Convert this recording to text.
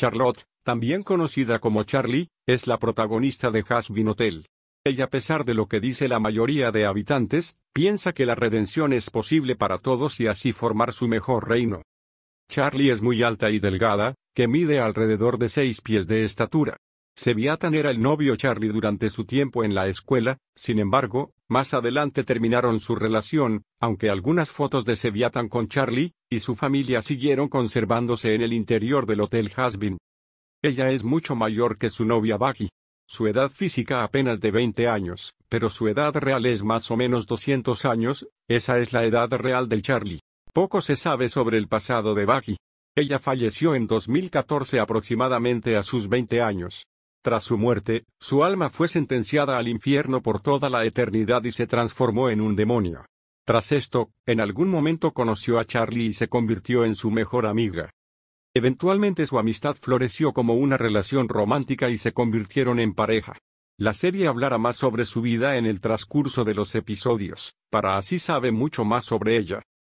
Charlotte, también conocida como Charlie, es la protagonista de Hasbin Hotel. Ella, a pesar de lo que dice la mayoría de habitantes, piensa que la redención es posible para todos y así formar su mejor reino. Charlie es muy alta y delgada, que mide alrededor de seis pies de estatura. Seviatan era el novio Charlie durante su tiempo en la escuela, sin embargo, más adelante terminaron su relación, aunque algunas fotos de Seviathan con Charlie, y su familia siguieron conservándose en el interior del Hotel Hasbin. Ella es mucho mayor que su novia Baggy. Su edad física apenas de 20 años, pero su edad real es más o menos 200 años, esa es la edad real del Charlie. Poco se sabe sobre el pasado de Baggy. Ella falleció en 2014 aproximadamente a sus 20 años. Tras su muerte, su alma fue sentenciada al infierno por toda la eternidad y se transformó en un demonio. Tras esto, en algún momento conoció a Charlie y se convirtió en su mejor amiga. Eventualmente su amistad floreció como una relación romántica y se convirtieron en pareja. La serie hablará más sobre su vida en el transcurso de los episodios, para así sabe mucho más sobre ella.